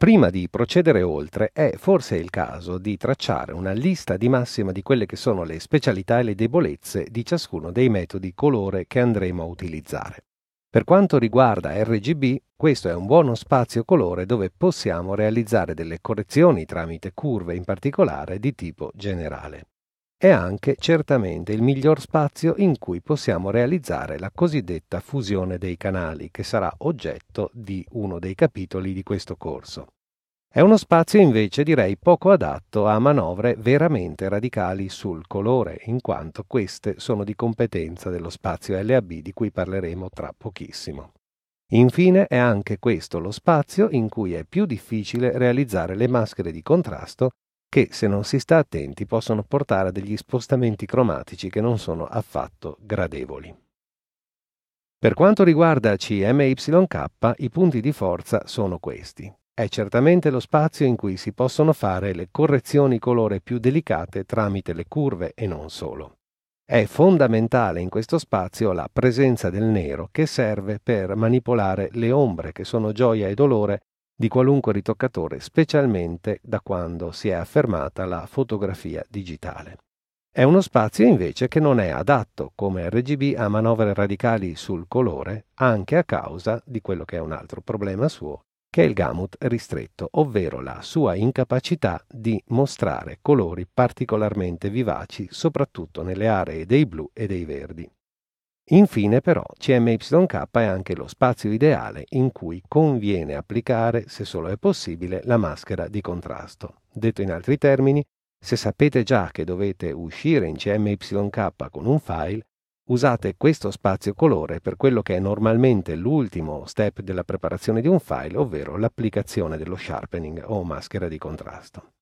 Prima di procedere oltre, è forse il caso di tracciare una lista di massima di quelle che sono le specialità e le debolezze di ciascuno dei metodi colore che andremo a utilizzare. Per quanto riguarda RGB, questo è un buono spazio colore dove possiamo realizzare delle correzioni tramite curve in particolare di tipo generale è anche certamente il miglior spazio in cui possiamo realizzare la cosiddetta fusione dei canali, che sarà oggetto di uno dei capitoli di questo corso. È uno spazio invece direi poco adatto a manovre veramente radicali sul colore, in quanto queste sono di competenza dello spazio LAB di cui parleremo tra pochissimo. Infine è anche questo lo spazio in cui è più difficile realizzare le maschere di contrasto che se non si sta attenti possono portare a degli spostamenti cromatici che non sono affatto gradevoli. Per quanto riguarda CMYK, i punti di forza sono questi. È certamente lo spazio in cui si possono fare le correzioni colore più delicate tramite le curve e non solo. È fondamentale in questo spazio la presenza del nero che serve per manipolare le ombre che sono gioia e dolore di qualunque ritoccatore, specialmente da quando si è affermata la fotografia digitale. È uno spazio invece che non è adatto come RGB a manovre radicali sul colore, anche a causa di quello che è un altro problema suo, che è il gamut ristretto, ovvero la sua incapacità di mostrare colori particolarmente vivaci, soprattutto nelle aree dei blu e dei verdi. Infine però CMYK è anche lo spazio ideale in cui conviene applicare, se solo è possibile, la maschera di contrasto. Detto in altri termini, se sapete già che dovete uscire in CMYK con un file, usate questo spazio colore per quello che è normalmente l'ultimo step della preparazione di un file, ovvero l'applicazione dello sharpening o maschera di contrasto.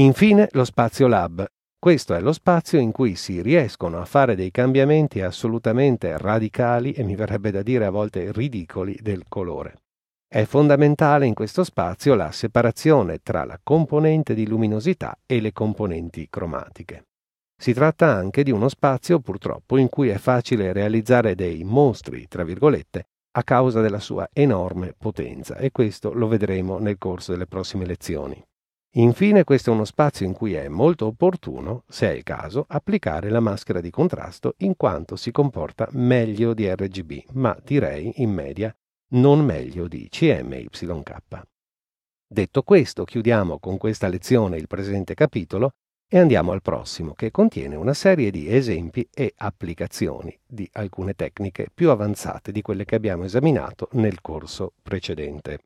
Infine lo spazio lab, questo è lo spazio in cui si riescono a fare dei cambiamenti assolutamente radicali e mi verrebbe da dire a volte ridicoli del colore. È fondamentale in questo spazio la separazione tra la componente di luminosità e le componenti cromatiche. Si tratta anche di uno spazio purtroppo in cui è facile realizzare dei mostri, tra virgolette, a causa della sua enorme potenza e questo lo vedremo nel corso delle prossime lezioni. Infine questo è uno spazio in cui è molto opportuno, se è il caso, applicare la maschera di contrasto in quanto si comporta meglio di RGB, ma direi in media non meglio di CMYK. Detto questo, chiudiamo con questa lezione il presente capitolo e andiamo al prossimo, che contiene una serie di esempi e applicazioni di alcune tecniche più avanzate di quelle che abbiamo esaminato nel corso precedente.